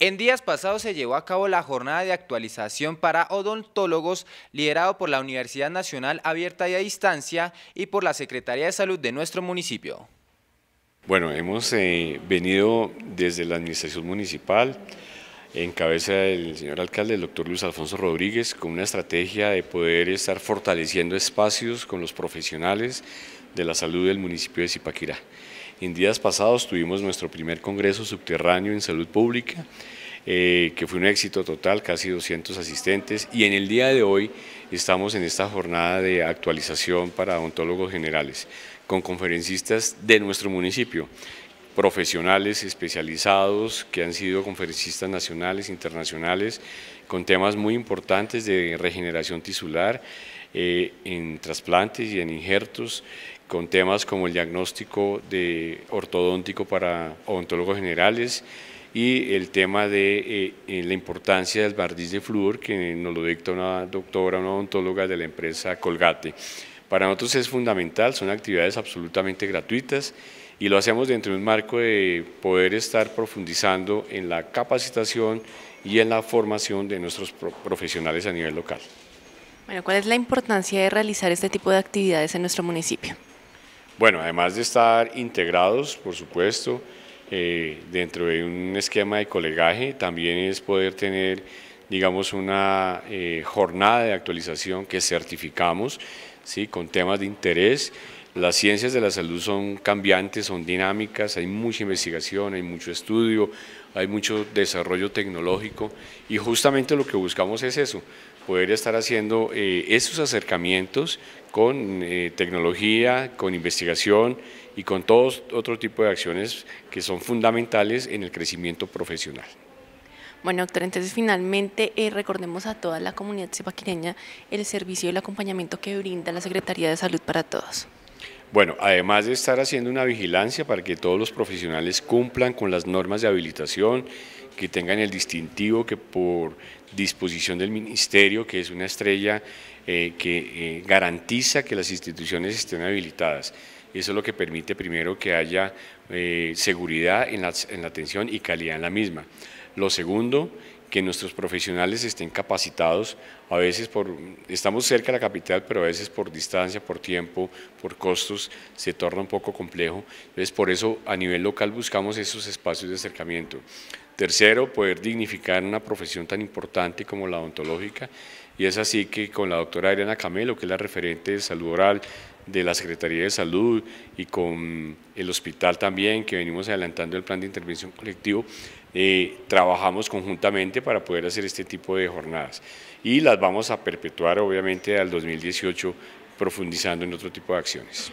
En días pasados se llevó a cabo la jornada de actualización para odontólogos liderado por la Universidad Nacional Abierta y a Distancia y por la Secretaría de Salud de nuestro municipio. Bueno, hemos eh, venido desde la Administración Municipal en cabeza del señor alcalde, el doctor Luis Alfonso Rodríguez, con una estrategia de poder estar fortaleciendo espacios con los profesionales de la salud del municipio de Zipaquirá. En días pasados tuvimos nuestro primer Congreso Subterráneo en Salud Pública, eh, que fue un éxito total, casi 200 asistentes, y en el día de hoy estamos en esta jornada de actualización para odontólogos generales, con conferencistas de nuestro municipio, profesionales especializados que han sido conferencistas nacionales, internacionales, con temas muy importantes de regeneración tisular, eh, en trasplantes y en injertos, con temas como el diagnóstico ortodóntico para odontólogos generales y el tema de eh, la importancia del barniz de flúor que nos lo dicta una doctora, una odontóloga de la empresa Colgate. Para nosotros es fundamental, son actividades absolutamente gratuitas y lo hacemos dentro de un marco de poder estar profundizando en la capacitación y en la formación de nuestros profesionales a nivel local. Bueno, ¿cuál es la importancia de realizar este tipo de actividades en nuestro municipio? Bueno, además de estar integrados, por supuesto, eh, dentro de un esquema de colegaje, también es poder tener, digamos, una eh, jornada de actualización que certificamos, ¿sí? con temas de interés las ciencias de la salud son cambiantes, son dinámicas, hay mucha investigación, hay mucho estudio, hay mucho desarrollo tecnológico y justamente lo que buscamos es eso, poder estar haciendo eh, esos acercamientos con eh, tecnología, con investigación y con todo otro tipo de acciones que son fundamentales en el crecimiento profesional. Bueno, doctor, entonces finalmente eh, recordemos a toda la comunidad cibaquireña el servicio y el acompañamiento que brinda la Secretaría de Salud para todos. Bueno, además de estar haciendo una vigilancia para que todos los profesionales cumplan con las normas de habilitación, que tengan el distintivo que por disposición del ministerio, que es una estrella eh, que eh, garantiza que las instituciones estén habilitadas. Eso es lo que permite primero que haya eh, seguridad en la, en la atención y calidad en la misma. Lo segundo que nuestros profesionales estén capacitados, a veces estamos cerca de la capital, pero a veces por distancia, por tiempo, por costos, se torna un poco complejo. Entonces, por eso a nivel local buscamos esos espacios de acercamiento. Tercero, poder dignificar una profesión tan importante como la odontológica. Y es así que con la doctora Adriana Camelo, que es la referente de salud oral de la Secretaría de Salud y con el hospital también, que venimos adelantando el plan de intervención colectivo, eh, trabajamos conjuntamente para poder hacer este tipo de jornadas. Y las vamos a perpetuar obviamente al 2018 profundizando en otro tipo de acciones.